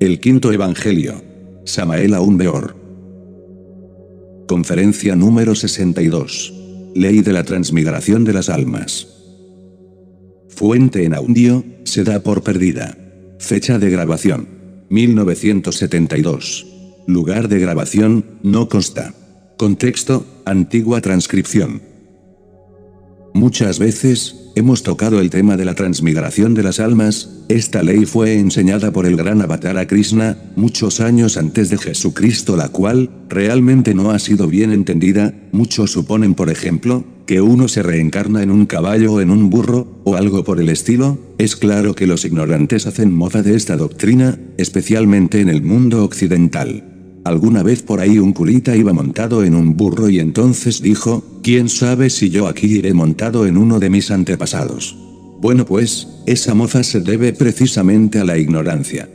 El quinto Evangelio. Samael aún peor, Conferencia número 62. Ley de la transmigración de las almas. Fuente en audio, se da por perdida. Fecha de grabación. 1972. Lugar de grabación, no consta. Contexto, antigua transcripción. Muchas veces, hemos tocado el tema de la transmigración de las almas, esta ley fue enseñada por el gran avatar Krishna, muchos años antes de Jesucristo la cual, realmente no ha sido bien entendida, muchos suponen por ejemplo, que uno se reencarna en un caballo o en un burro, o algo por el estilo, es claro que los ignorantes hacen moda de esta doctrina, especialmente en el mundo occidental. Alguna vez por ahí un culita iba montado en un burro y entonces dijo, ¿quién sabe si yo aquí iré montado en uno de mis antepasados? Bueno pues, esa moza se debe precisamente a la ignorancia.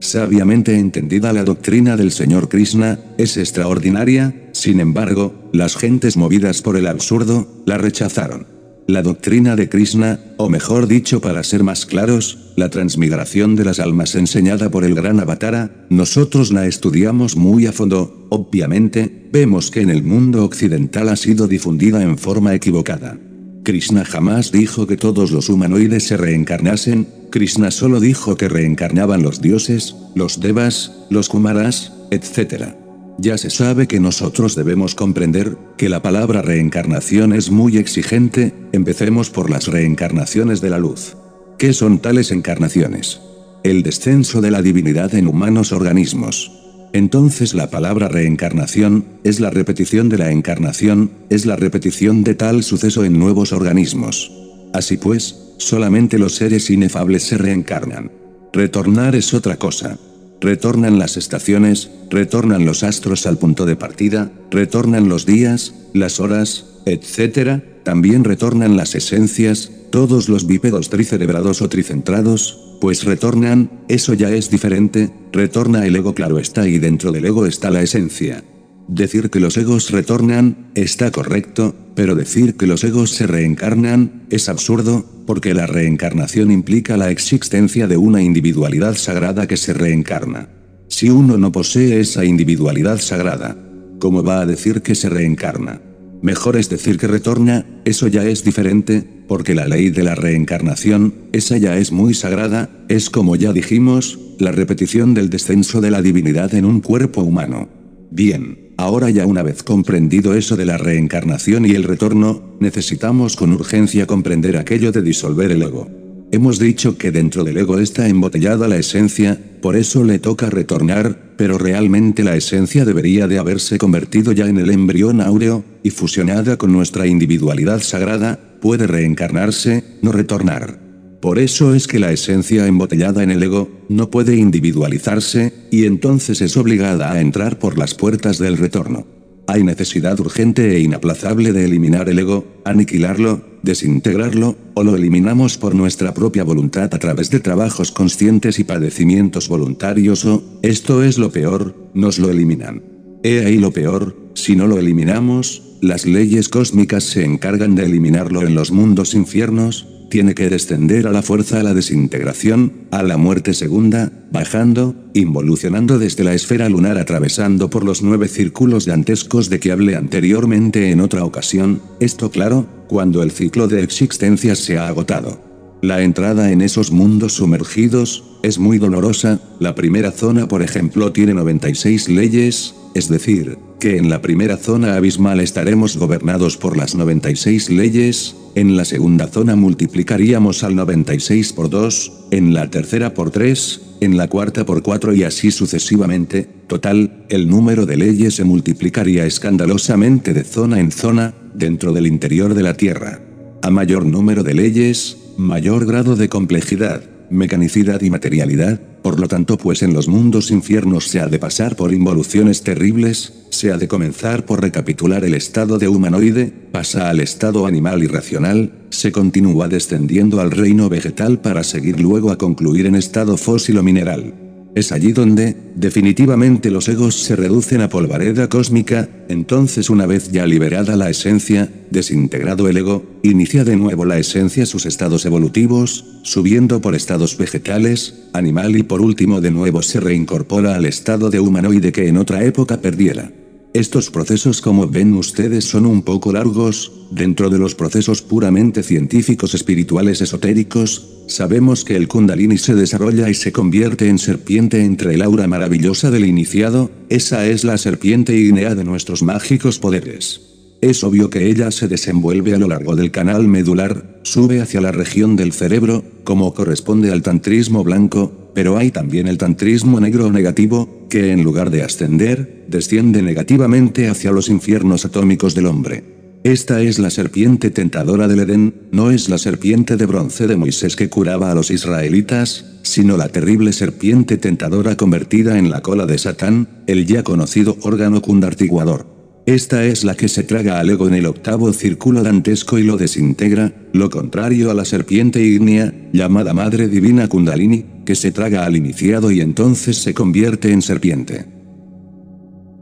Sabiamente entendida la doctrina del señor Krishna, es extraordinaria, sin embargo, las gentes movidas por el absurdo, la rechazaron. La doctrina de Krishna, o mejor dicho para ser más claros, la transmigración de las almas enseñada por el gran avatara, nosotros la estudiamos muy a fondo, obviamente, vemos que en el mundo occidental ha sido difundida en forma equivocada. Krishna jamás dijo que todos los humanoides se reencarnasen, Krishna solo dijo que reencarnaban los dioses, los devas, los kumaras, etc. Ya se sabe que nosotros debemos comprender que la palabra reencarnación es muy exigente, empecemos por las reencarnaciones de la luz. ¿Qué son tales encarnaciones? El descenso de la divinidad en humanos organismos. Entonces la palabra reencarnación, es la repetición de la encarnación, es la repetición de tal suceso en nuevos organismos. Así pues, solamente los seres inefables se reencarnan. Retornar es otra cosa retornan las estaciones, retornan los astros al punto de partida, retornan los días, las horas, etc., también retornan las esencias, todos los bípedos tricerebrados o tricentrados, pues retornan, eso ya es diferente, retorna el ego claro está y dentro del ego está la esencia. Decir que los egos retornan, está correcto, pero decir que los egos se reencarnan, es absurdo, porque la reencarnación implica la existencia de una individualidad sagrada que se reencarna. Si uno no posee esa individualidad sagrada, ¿cómo va a decir que se reencarna? Mejor es decir que retorna, eso ya es diferente, porque la ley de la reencarnación, esa ya es muy sagrada, es como ya dijimos, la repetición del descenso de la divinidad en un cuerpo humano. Bien. Ahora ya una vez comprendido eso de la reencarnación y el retorno, necesitamos con urgencia comprender aquello de disolver el ego. Hemos dicho que dentro del ego está embotellada la esencia, por eso le toca retornar, pero realmente la esencia debería de haberse convertido ya en el embrión áureo, y fusionada con nuestra individualidad sagrada, puede reencarnarse, no retornar. Por eso es que la esencia embotellada en el ego, no puede individualizarse, y entonces es obligada a entrar por las puertas del retorno. Hay necesidad urgente e inaplazable de eliminar el ego, aniquilarlo, desintegrarlo, o lo eliminamos por nuestra propia voluntad a través de trabajos conscientes y padecimientos voluntarios o, esto es lo peor, nos lo eliminan. He ahí lo peor, si no lo eliminamos, las leyes cósmicas se encargan de eliminarlo en los mundos infiernos, tiene que descender a la fuerza a la desintegración, a la muerte segunda, bajando, involucionando desde la esfera lunar atravesando por los nueve círculos dantescos de que hablé anteriormente en otra ocasión, esto claro, cuando el ciclo de existencia se ha agotado. La entrada en esos mundos sumergidos, es muy dolorosa, la primera zona por ejemplo tiene 96 leyes, es decir, que en la primera zona abismal estaremos gobernados por las 96 leyes, en la segunda zona multiplicaríamos al 96 por 2, en la tercera por 3, en la cuarta por 4 y así sucesivamente, total, el número de leyes se multiplicaría escandalosamente de zona en zona, dentro del interior de la Tierra. A mayor número de leyes, mayor grado de complejidad mecanicidad y materialidad, por lo tanto pues en los mundos infiernos se ha de pasar por involuciones terribles, se ha de comenzar por recapitular el estado de humanoide, pasa al estado animal irracional, se continúa descendiendo al reino vegetal para seguir luego a concluir en estado fósil o mineral. Es allí donde, definitivamente los egos se reducen a polvareda cósmica, entonces una vez ya liberada la esencia, desintegrado el ego, inicia de nuevo la esencia sus estados evolutivos, subiendo por estados vegetales, animal y por último de nuevo se reincorpora al estado de humanoide que en otra época perdiera. Estos procesos como ven ustedes son un poco largos, dentro de los procesos puramente científicos espirituales esotéricos, sabemos que el kundalini se desarrolla y se convierte en serpiente entre el aura maravillosa del iniciado, esa es la serpiente ígnea de nuestros mágicos poderes. Es obvio que ella se desenvuelve a lo largo del canal medular, sube hacia la región del cerebro, como corresponde al tantrismo blanco, pero hay también el tantrismo negro o negativo, que en lugar de ascender, desciende negativamente hacia los infiernos atómicos del hombre. Esta es la serpiente tentadora del Edén, no es la serpiente de bronce de Moisés que curaba a los israelitas, sino la terrible serpiente tentadora convertida en la cola de Satán, el ya conocido órgano cundartiguador. Esta es la que se traga al ego en el octavo círculo dantesco y lo desintegra, lo contrario a la serpiente ígnea, llamada Madre Divina Kundalini, que se traga al iniciado y entonces se convierte en serpiente.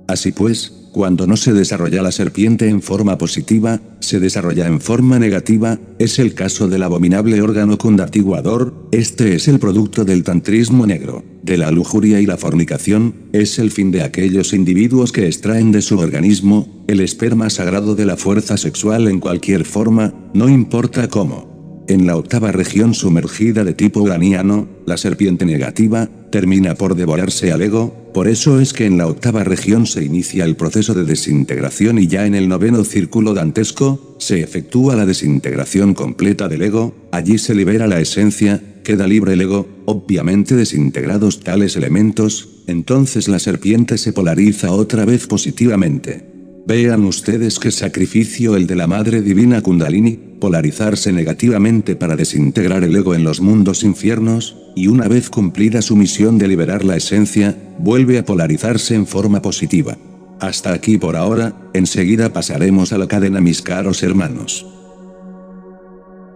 Así pues, cuando no se desarrolla la serpiente en forma positiva, se desarrolla en forma negativa, es el caso del abominable órgano kundartiguador, este es el producto del tantrismo negro la lujuria y la fornicación, es el fin de aquellos individuos que extraen de su organismo, el esperma sagrado de la fuerza sexual en cualquier forma, no importa cómo. En la octava región sumergida de tipo uraniano, la serpiente negativa, termina por devorarse al ego, por eso es que en la octava región se inicia el proceso de desintegración y ya en el noveno círculo dantesco, se efectúa la desintegración completa del ego, allí se libera la esencia, queda libre el ego, obviamente desintegrados tales elementos, entonces la serpiente se polariza otra vez positivamente. Vean ustedes qué sacrificio el de la Madre Divina Kundalini, polarizarse negativamente para desintegrar el ego en los mundos infiernos, y una vez cumplida su misión de liberar la esencia, vuelve a polarizarse en forma positiva. Hasta aquí por ahora, enseguida pasaremos a la cadena mis caros hermanos.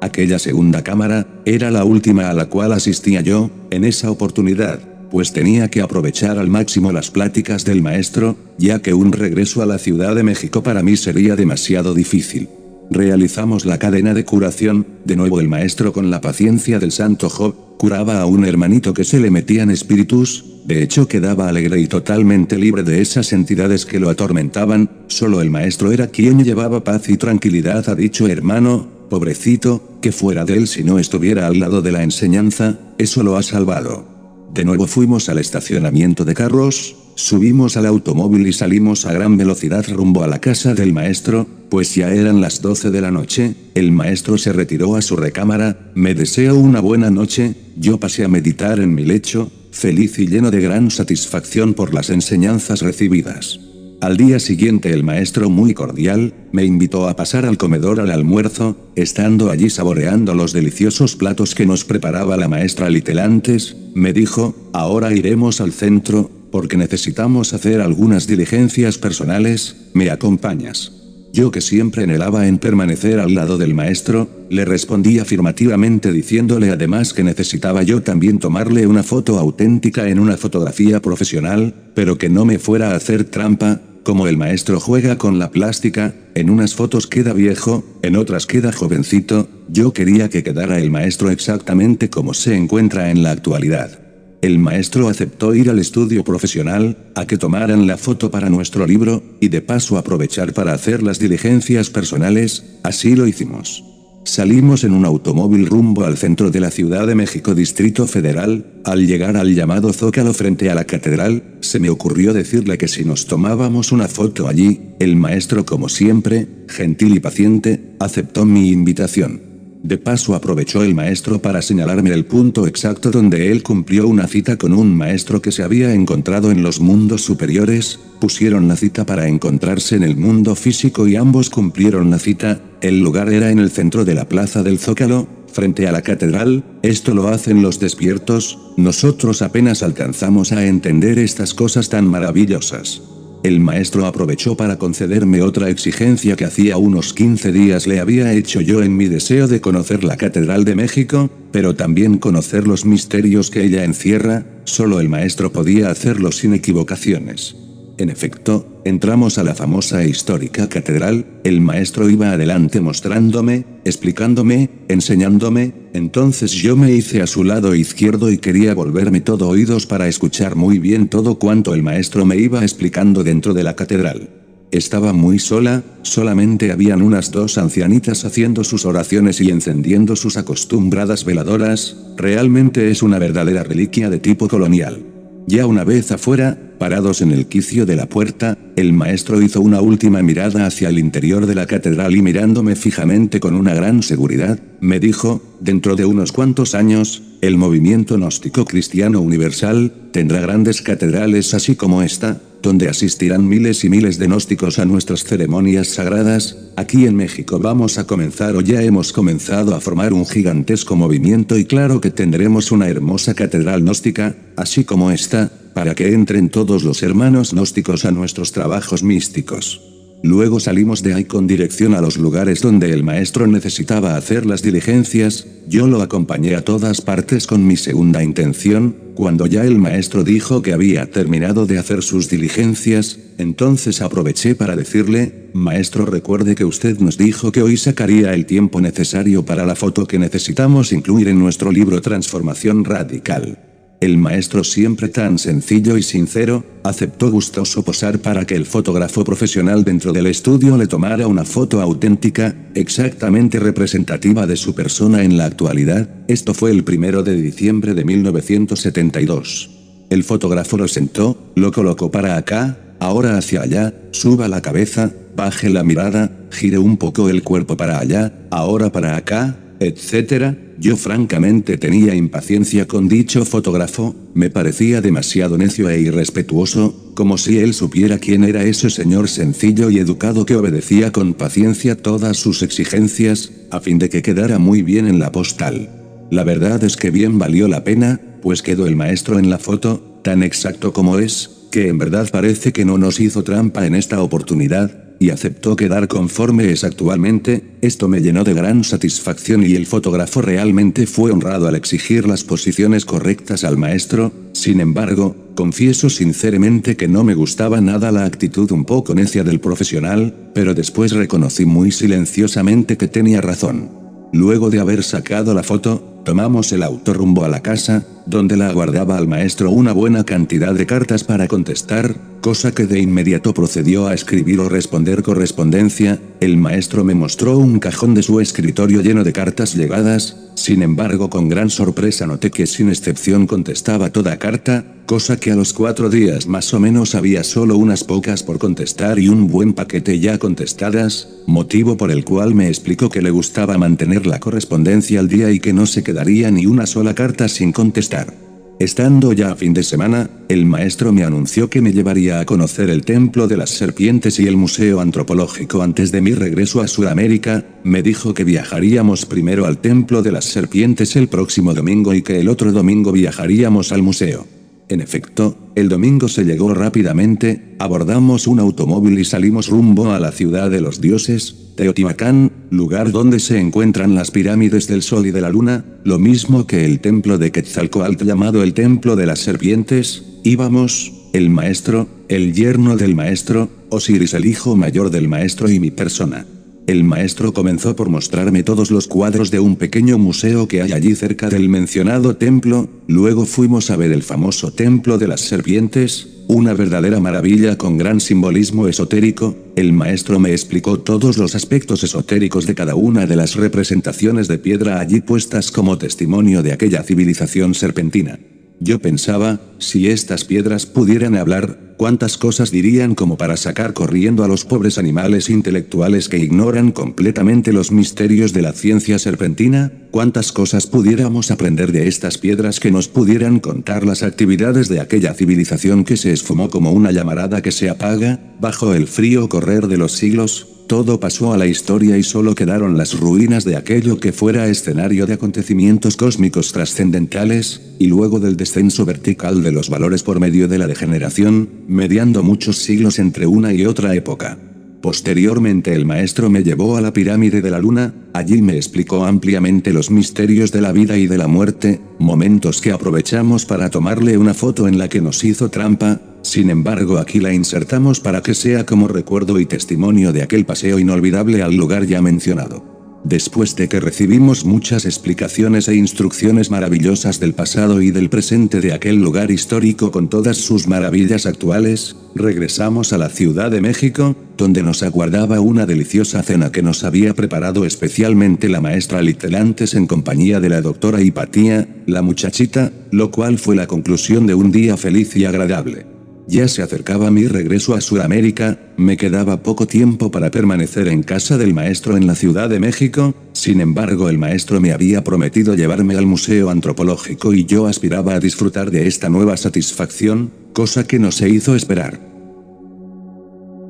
Aquella segunda cámara, era la última a la cual asistía yo, en esa oportunidad, pues tenía que aprovechar al máximo las pláticas del maestro, ya que un regreso a la Ciudad de México para mí sería demasiado difícil. Realizamos la cadena de curación, de nuevo el maestro con la paciencia del santo Job, curaba a un hermanito que se le metían espíritus, de hecho quedaba alegre y totalmente libre de esas entidades que lo atormentaban, solo el maestro era quien llevaba paz y tranquilidad a dicho hermano, pobrecito, que fuera de él si no estuviera al lado de la enseñanza, eso lo ha salvado. De nuevo fuimos al estacionamiento de carros, subimos al automóvil y salimos a gran velocidad rumbo a la casa del maestro, pues ya eran las 12 de la noche, el maestro se retiró a su recámara, me deseo una buena noche, yo pasé a meditar en mi lecho, feliz y lleno de gran satisfacción por las enseñanzas recibidas. Al día siguiente el maestro muy cordial, me invitó a pasar al comedor al almuerzo, estando allí saboreando los deliciosos platos que nos preparaba la maestra Litelantes, me dijo, ahora iremos al centro, porque necesitamos hacer algunas diligencias personales, ¿me acompañas? Yo que siempre anhelaba en permanecer al lado del maestro, le respondí afirmativamente diciéndole además que necesitaba yo también tomarle una foto auténtica en una fotografía profesional, pero que no me fuera a hacer trampa, como el maestro juega con la plástica, en unas fotos queda viejo, en otras queda jovencito, yo quería que quedara el maestro exactamente como se encuentra en la actualidad. El maestro aceptó ir al estudio profesional, a que tomaran la foto para nuestro libro, y de paso aprovechar para hacer las diligencias personales, así lo hicimos. Salimos en un automóvil rumbo al centro de la Ciudad de México Distrito Federal, al llegar al llamado Zócalo frente a la catedral, se me ocurrió decirle que si nos tomábamos una foto allí, el maestro como siempre, gentil y paciente, aceptó mi invitación. De paso aprovechó el maestro para señalarme el punto exacto donde él cumplió una cita con un maestro que se había encontrado en los mundos superiores, pusieron la cita para encontrarse en el mundo físico y ambos cumplieron la cita, el lugar era en el centro de la plaza del Zócalo, frente a la catedral, esto lo hacen los despiertos, nosotros apenas alcanzamos a entender estas cosas tan maravillosas el maestro aprovechó para concederme otra exigencia que hacía unos 15 días le había hecho yo en mi deseo de conocer la Catedral de México, pero también conocer los misterios que ella encierra, solo el maestro podía hacerlo sin equivocaciones. En efecto, entramos a la famosa e histórica catedral, el maestro iba adelante mostrándome, explicándome, enseñándome, entonces yo me hice a su lado izquierdo y quería volverme todo oídos para escuchar muy bien todo cuanto el maestro me iba explicando dentro de la catedral. Estaba muy sola, solamente habían unas dos ancianitas haciendo sus oraciones y encendiendo sus acostumbradas veladoras, realmente es una verdadera reliquia de tipo colonial. Ya una vez afuera, parados en el quicio de la puerta, el maestro hizo una última mirada hacia el interior de la catedral y mirándome fijamente con una gran seguridad, me dijo, dentro de unos cuantos años, el movimiento gnóstico cristiano universal, tendrá grandes catedrales así como esta, donde asistirán miles y miles de gnósticos a nuestras ceremonias sagradas, aquí en México vamos a comenzar o ya hemos comenzado a formar un gigantesco movimiento y claro que tendremos una hermosa catedral gnóstica, así como esta, para que entren todos los hermanos gnósticos a nuestros trabajos místicos. Luego salimos de ahí con dirección a los lugares donde el maestro necesitaba hacer las diligencias, yo lo acompañé a todas partes con mi segunda intención, cuando ya el maestro dijo que había terminado de hacer sus diligencias, entonces aproveché para decirle, maestro recuerde que usted nos dijo que hoy sacaría el tiempo necesario para la foto que necesitamos incluir en nuestro libro Transformación Radical el maestro siempre tan sencillo y sincero, aceptó gustoso posar para que el fotógrafo profesional dentro del estudio le tomara una foto auténtica, exactamente representativa de su persona en la actualidad, esto fue el primero de diciembre de 1972. El fotógrafo lo sentó, lo colocó para acá, ahora hacia allá, suba la cabeza, baje la mirada, gire un poco el cuerpo para allá, ahora para acá, etcétera, yo francamente tenía impaciencia con dicho fotógrafo, me parecía demasiado necio e irrespetuoso, como si él supiera quién era ese señor sencillo y educado que obedecía con paciencia todas sus exigencias, a fin de que quedara muy bien en la postal. La verdad es que bien valió la pena, pues quedó el maestro en la foto, tan exacto como es, que en verdad parece que no nos hizo trampa en esta oportunidad, y aceptó quedar conforme es actualmente, esto me llenó de gran satisfacción y el fotógrafo realmente fue honrado al exigir las posiciones correctas al maestro, sin embargo, confieso sinceramente que no me gustaba nada la actitud un poco necia del profesional, pero después reconocí muy silenciosamente que tenía razón. Luego de haber sacado la foto, Tomamos el auto rumbo a la casa, donde la aguardaba al maestro una buena cantidad de cartas para contestar, cosa que de inmediato procedió a escribir o responder correspondencia, el maestro me mostró un cajón de su escritorio lleno de cartas llegadas, sin embargo con gran sorpresa noté que sin excepción contestaba toda carta, cosa que a los cuatro días más o menos había solo unas pocas por contestar y un buen paquete ya contestadas, motivo por el cual me explicó que le gustaba mantener la correspondencia al día y que no se daría ni una sola carta sin contestar. Estando ya a fin de semana, el maestro me anunció que me llevaría a conocer el Templo de las Serpientes y el Museo Antropológico antes de mi regreso a Sudamérica, me dijo que viajaríamos primero al Templo de las Serpientes el próximo domingo y que el otro domingo viajaríamos al museo. En efecto, el domingo se llegó rápidamente, abordamos un automóvil y salimos rumbo a la ciudad de los dioses, Teotihuacán, lugar donde se encuentran las pirámides del Sol y de la Luna, lo mismo que el templo de Quetzalcoatl llamado el Templo de las Serpientes, íbamos, el maestro, el yerno del maestro, Osiris el hijo mayor del maestro y mi persona el maestro comenzó por mostrarme todos los cuadros de un pequeño museo que hay allí cerca del mencionado templo, luego fuimos a ver el famoso templo de las serpientes, una verdadera maravilla con gran simbolismo esotérico, el maestro me explicó todos los aspectos esotéricos de cada una de las representaciones de piedra allí puestas como testimonio de aquella civilización serpentina. Yo pensaba, si estas piedras pudieran hablar, cuántas cosas dirían como para sacar corriendo a los pobres animales intelectuales que ignoran completamente los misterios de la ciencia serpentina, cuántas cosas pudiéramos aprender de estas piedras que nos pudieran contar las actividades de aquella civilización que se esfumó como una llamarada que se apaga, bajo el frío correr de los siglos, todo pasó a la historia y solo quedaron las ruinas de aquello que fuera escenario de acontecimientos cósmicos trascendentales, y luego del descenso vertical de los valores por medio de la degeneración, mediando muchos siglos entre una y otra época. Posteriormente el maestro me llevó a la pirámide de la luna, allí me explicó ampliamente los misterios de la vida y de la muerte, momentos que aprovechamos para tomarle una foto en la que nos hizo trampa, sin embargo aquí la insertamos para que sea como recuerdo y testimonio de aquel paseo inolvidable al lugar ya mencionado. Después de que recibimos muchas explicaciones e instrucciones maravillosas del pasado y del presente de aquel lugar histórico con todas sus maravillas actuales, regresamos a la Ciudad de México, donde nos aguardaba una deliciosa cena que nos había preparado especialmente la maestra Literantes en compañía de la doctora Hipatía, la muchachita, lo cual fue la conclusión de un día feliz y agradable. Ya se acercaba mi regreso a Sudamérica, me quedaba poco tiempo para permanecer en casa del maestro en la Ciudad de México, sin embargo el maestro me había prometido llevarme al Museo Antropológico y yo aspiraba a disfrutar de esta nueva satisfacción, cosa que no se hizo esperar.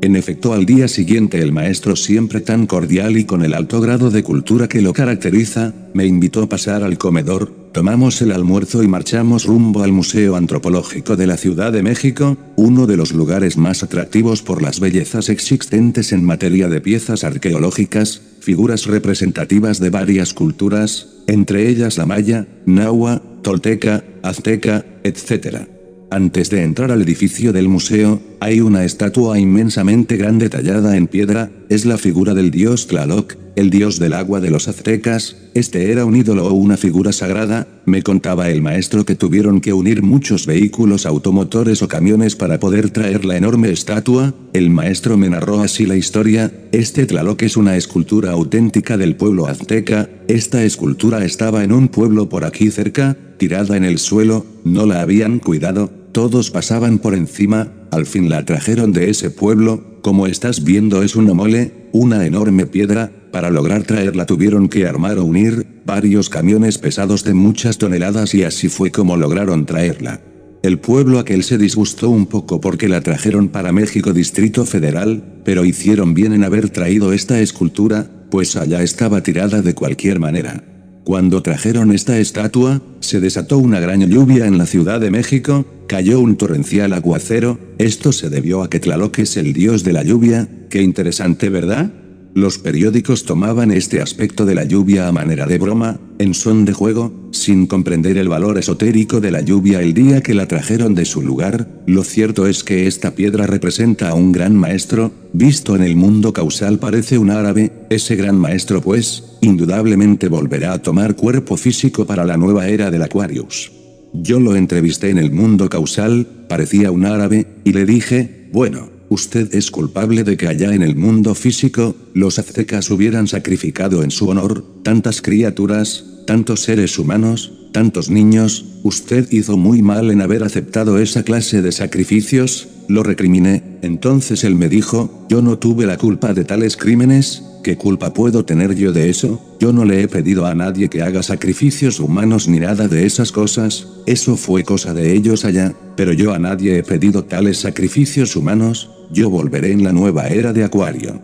En efecto, al día siguiente el maestro, siempre tan cordial y con el alto grado de cultura que lo caracteriza, me invitó a pasar al comedor, Tomamos el almuerzo y marchamos rumbo al Museo Antropológico de la Ciudad de México, uno de los lugares más atractivos por las bellezas existentes en materia de piezas arqueológicas, figuras representativas de varias culturas, entre ellas la maya, nahua, tolteca, azteca, etc. Antes de entrar al edificio del museo, hay una estatua inmensamente grande tallada en piedra, es la figura del dios Tlaloc, el dios del agua de los aztecas, este era un ídolo o una figura sagrada, me contaba el maestro que tuvieron que unir muchos vehículos automotores o camiones para poder traer la enorme estatua, el maestro me narró así la historia, este Tlaloc es una escultura auténtica del pueblo azteca, esta escultura estaba en un pueblo por aquí cerca, tirada en el suelo, no la habían cuidado, todos pasaban por encima, al fin la trajeron de ese pueblo, como estás viendo es una mole, una enorme piedra, para lograr traerla tuvieron que armar o unir, varios camiones pesados de muchas toneladas y así fue como lograron traerla. El pueblo aquel se disgustó un poco porque la trajeron para México Distrito Federal, pero hicieron bien en haber traído esta escultura, pues allá estaba tirada de cualquier manera. Cuando trajeron esta estatua, se desató una gran lluvia en la Ciudad de México, cayó un torrencial aguacero, esto se debió a que Tlaloc es el dios de la lluvia, qué interesante verdad. Los periódicos tomaban este aspecto de la lluvia a manera de broma, en son de juego, sin comprender el valor esotérico de la lluvia el día que la trajeron de su lugar, lo cierto es que esta piedra representa a un gran maestro, visto en el mundo causal parece un árabe, ese gran maestro pues, indudablemente volverá a tomar cuerpo físico para la nueva era del Aquarius. Yo lo entrevisté en el mundo causal, parecía un árabe, y le dije, bueno, Usted es culpable de que allá en el mundo físico, los aztecas hubieran sacrificado en su honor, tantas criaturas, tantos seres humanos, tantos niños, usted hizo muy mal en haber aceptado esa clase de sacrificios, lo recriminé, entonces él me dijo, yo no tuve la culpa de tales crímenes, ¿qué culpa puedo tener yo de eso? Yo no le he pedido a nadie que haga sacrificios humanos ni nada de esas cosas, eso fue cosa de ellos allá, pero yo a nadie he pedido tales sacrificios humanos, yo volveré en la nueva era de Acuario.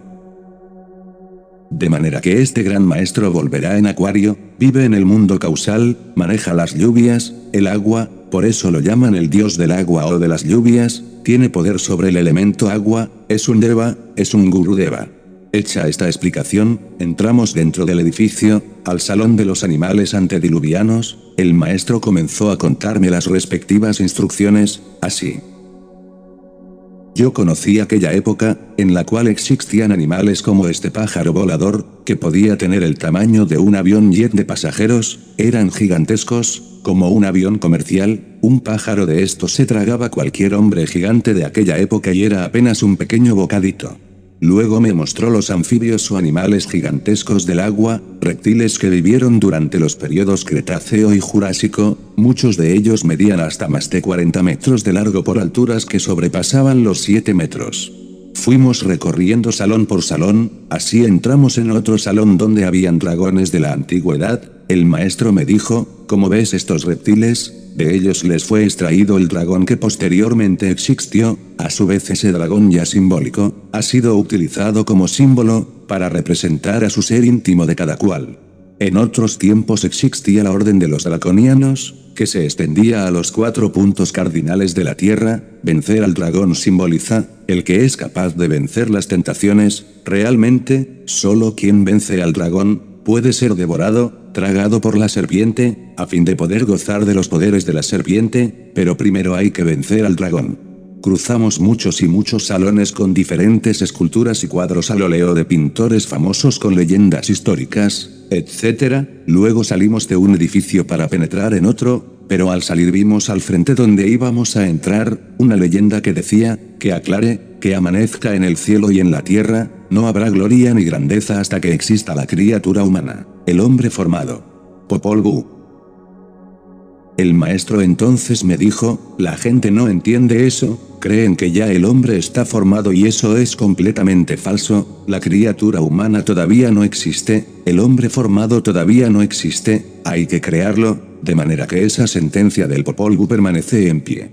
De manera que este gran maestro volverá en Acuario, vive en el mundo causal, maneja las lluvias, el agua, por eso lo llaman el dios del agua o de las lluvias, tiene poder sobre el elemento agua, es un deva, es un deva. Hecha esta explicación, entramos dentro del edificio, al salón de los animales antediluvianos, el maestro comenzó a contarme las respectivas instrucciones, así. Yo conocí aquella época, en la cual existían animales como este pájaro volador, que podía tener el tamaño de un avión jet de pasajeros, eran gigantescos, como un avión comercial, un pájaro de estos se tragaba cualquier hombre gigante de aquella época y era apenas un pequeño bocadito. Luego me mostró los anfibios o animales gigantescos del agua, reptiles que vivieron durante los periodos Cretáceo y Jurásico, muchos de ellos medían hasta más de 40 metros de largo por alturas que sobrepasaban los 7 metros. Fuimos recorriendo salón por salón, así entramos en otro salón donde habían dragones de la antigüedad, el maestro me dijo, ¿cómo ves estos reptiles? De ellos les fue extraído el dragón que posteriormente existió, a su vez ese dragón ya simbólico, ha sido utilizado como símbolo, para representar a su ser íntimo de cada cual. En otros tiempos existía la orden de los draconianos, que se extendía a los cuatro puntos cardinales de la Tierra, vencer al dragón simboliza, el que es capaz de vencer las tentaciones, realmente, solo quien vence al dragón, puede ser devorado, tragado por la serpiente, a fin de poder gozar de los poderes de la serpiente, pero primero hay que vencer al dragón. Cruzamos muchos y muchos salones con diferentes esculturas y cuadros al oleo de pintores famosos con leyendas históricas, etc. Luego salimos de un edificio para penetrar en otro, pero al salir vimos al frente donde íbamos a entrar, una leyenda que decía, que aclare, que amanezca en el cielo y en la tierra, no habrá gloria ni grandeza hasta que exista la criatura humana, el hombre formado. Popol Vuh. El maestro entonces me dijo, la gente no entiende eso, creen que ya el hombre está formado y eso es completamente falso, la criatura humana todavía no existe, el hombre formado todavía no existe, hay que crearlo, de manera que esa sentencia del Popol Vuh permanece en pie.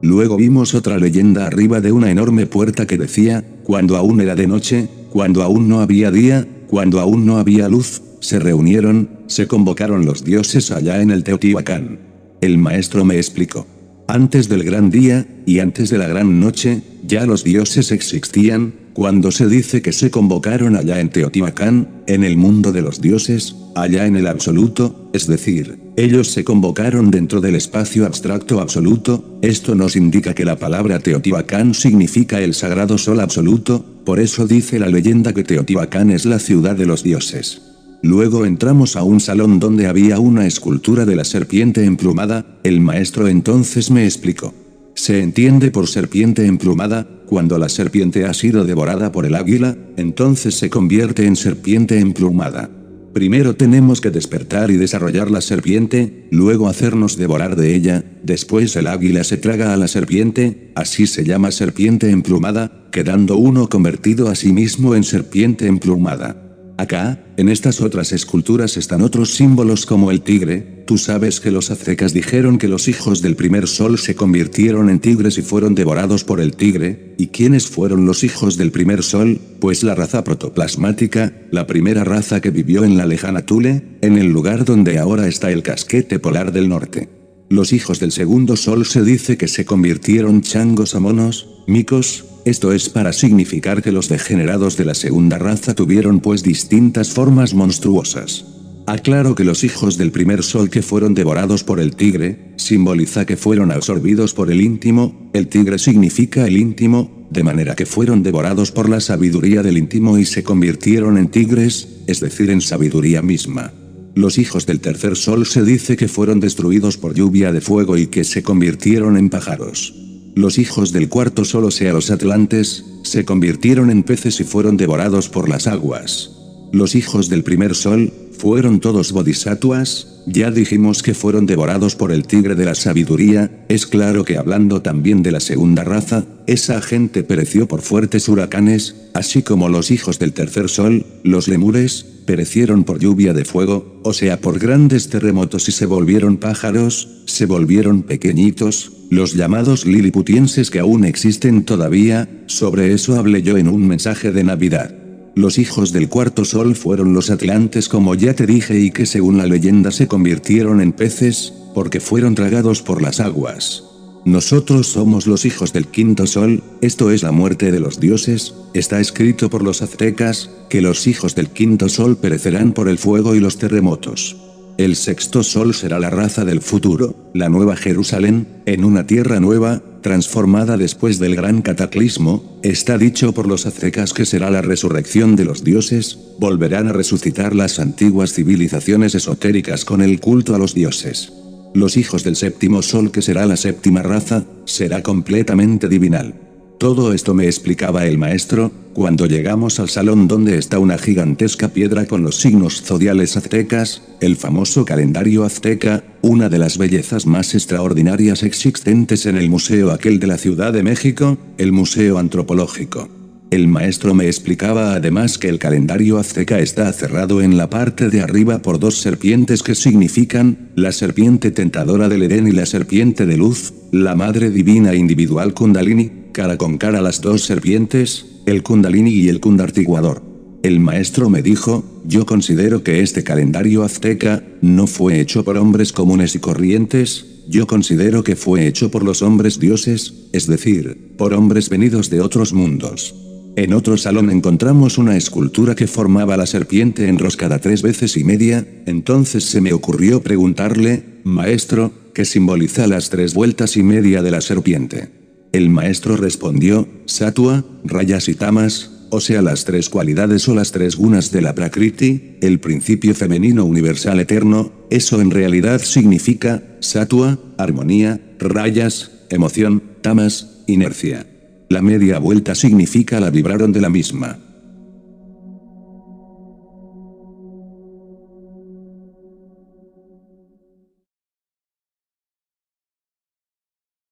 Luego vimos otra leyenda arriba de una enorme puerta que decía, cuando aún era de noche, cuando aún no había día, cuando aún no había luz, se reunieron, se convocaron los dioses allá en el Teotihuacán. El maestro me explicó. Antes del gran día, y antes de la gran noche, ya los dioses existían, cuando se dice que se convocaron allá en Teotihuacán, en el mundo de los dioses, allá en el absoluto, es decir, ellos se convocaron dentro del espacio abstracto absoluto, esto nos indica que la palabra Teotihuacán significa el sagrado sol absoluto, por eso dice la leyenda que Teotihuacán es la ciudad de los dioses. Luego entramos a un salón donde había una escultura de la serpiente emplumada, el maestro entonces me explicó. Se entiende por serpiente emplumada, cuando la serpiente ha sido devorada por el águila, entonces se convierte en serpiente emplumada. Primero tenemos que despertar y desarrollar la serpiente, luego hacernos devorar de ella, después el águila se traga a la serpiente, así se llama serpiente emplumada, quedando uno convertido a sí mismo en serpiente emplumada. Acá, en estas otras esculturas están otros símbolos como el tigre, tú sabes que los aztecas dijeron que los hijos del primer sol se convirtieron en tigres y fueron devorados por el tigre, ¿y quiénes fueron los hijos del primer sol? Pues la raza protoplasmática, la primera raza que vivió en la lejana Tule, en el lugar donde ahora está el casquete polar del norte. Los hijos del segundo sol se dice que se convirtieron changos a monos, micos, esto es para significar que los degenerados de la segunda raza tuvieron pues distintas formas monstruosas. Aclaro que los hijos del primer sol que fueron devorados por el tigre, simboliza que fueron absorbidos por el íntimo, el tigre significa el íntimo, de manera que fueron devorados por la sabiduría del íntimo y se convirtieron en tigres, es decir, en sabiduría misma. Los hijos del tercer sol se dice que fueron destruidos por lluvia de fuego y que se convirtieron en pájaros. Los hijos del cuarto o sea los atlantes, se convirtieron en peces y fueron devorados por las aguas. Los hijos del primer sol, fueron todos bodhisattvas, ya dijimos que fueron devorados por el tigre de la sabiduría, es claro que hablando también de la segunda raza, esa gente pereció por fuertes huracanes, así como los hijos del tercer sol, los lemures, perecieron por lluvia de fuego, o sea por grandes terremotos y se volvieron pájaros, se volvieron pequeñitos, los llamados liliputienses que aún existen todavía, sobre eso hablé yo en un mensaje de Navidad. Los hijos del cuarto sol fueron los atlantes como ya te dije y que según la leyenda se convirtieron en peces, porque fueron tragados por las aguas. Nosotros somos los hijos del quinto sol, esto es la muerte de los dioses, está escrito por los aztecas, que los hijos del quinto sol perecerán por el fuego y los terremotos el sexto sol será la raza del futuro, la nueva Jerusalén, en una tierra nueva, transformada después del gran cataclismo, está dicho por los aztecas que será la resurrección de los dioses, volverán a resucitar las antiguas civilizaciones esotéricas con el culto a los dioses. Los hijos del séptimo sol que será la séptima raza, será completamente divinal. Todo esto me explicaba el maestro, cuando llegamos al salón donde está una gigantesca piedra con los signos zodiales aztecas, el famoso calendario azteca, una de las bellezas más extraordinarias existentes en el museo aquel de la Ciudad de México, el Museo Antropológico. El maestro me explicaba además que el calendario azteca está cerrado en la parte de arriba por dos serpientes que significan, la serpiente tentadora del Edén y la serpiente de luz, la madre divina individual Kundalini, cara con cara las dos serpientes, el kundalini y el kundartiguador. El maestro me dijo, yo considero que este calendario azteca, no fue hecho por hombres comunes y corrientes, yo considero que fue hecho por los hombres dioses, es decir, por hombres venidos de otros mundos. En otro salón encontramos una escultura que formaba la serpiente enroscada tres veces y media, entonces se me ocurrió preguntarle, maestro, ¿qué simboliza las tres vueltas y media de la serpiente? El maestro respondió, Satua, rayas y tamas, o sea las tres cualidades o las tres gunas de la Prakriti, el principio femenino universal eterno, eso en realidad significa, Satua, armonía, rayas, emoción, tamas, inercia. La media vuelta significa la vibraron de la misma.